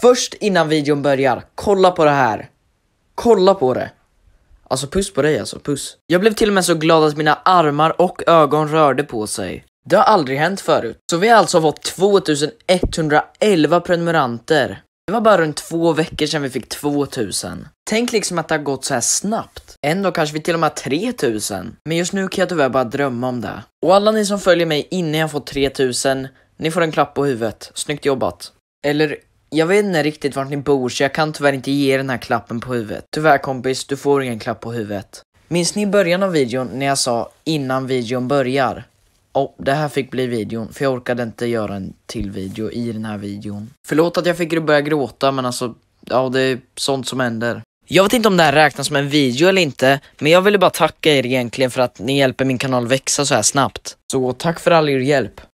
Först innan videon börjar, kolla på det här. Kolla på det. Alltså puss på dig alltså, puss. Jag blev till och med så glad att mina armar och ögon rörde på sig. Det har aldrig hänt förut. Så vi har alltså fått 2111 prenumeranter. Det var bara runt två veckor sedan vi fick 2000. Tänk liksom att det har gått så här snabbt. Ändå kanske vi till och med har 3000. Men just nu kan jag tyvärr bara drömma om det. Och alla ni som följer mig innan jag fått 3000, ni får en klapp på huvudet. Snyggt jobbat. Eller jag vet inte riktigt vart ni bor så jag kan tyvärr inte ge er den här klappen på huvudet. Tyvärr kompis, du får ingen klapp på huvudet. Minns ni i början av videon när jag sa innan videon börjar? Och det här fick bli videon, för jag orkade inte göra en till video i den här videon. Förlåt att jag fick börja gråta, men alltså, ja det är sånt som händer. Jag vet inte om det här räknas som en video eller inte, men jag ville bara tacka er egentligen för att ni hjälper min kanal växa så här snabbt. Så tack för all er hjälp.